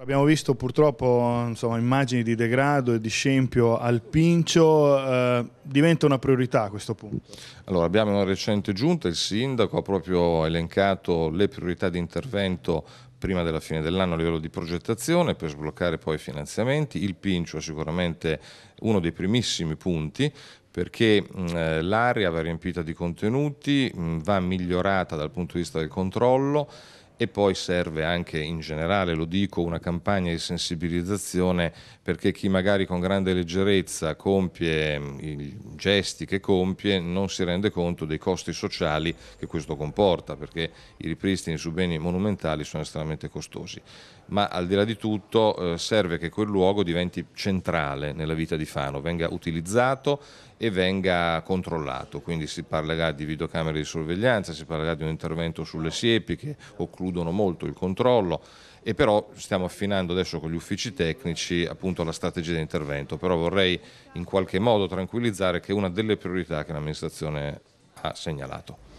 Abbiamo visto purtroppo insomma, immagini di degrado e di scempio al Pincio, eh, diventa una priorità a questo punto? Allora, abbiamo una recente giunta, il sindaco ha proprio elencato le priorità di intervento prima della fine dell'anno a livello di progettazione per sbloccare poi i finanziamenti. Il Pincio è sicuramente uno dei primissimi punti perché eh, l'area va riempita di contenuti, mh, va migliorata dal punto di vista del controllo e poi serve anche in generale, lo dico, una campagna di sensibilizzazione perché chi magari con grande leggerezza compie mm, gesti che compie non si rende conto dei costi sociali che questo comporta, perché i ripristini su beni monumentali sono estremamente costosi. Ma al di là di tutto eh, serve che quel luogo diventi centrale nella vita di Fano, venga utilizzato e venga controllato, quindi si parlerà di videocamere di sorveglianza, si parlerà di un intervento sulle siepi che occludono molto il controllo e però stiamo affinando adesso con gli uffici tecnici appunto la strategia di intervento, però vorrei in qualche modo tranquillizzare che che è una delle priorità che l'amministrazione ha segnalato.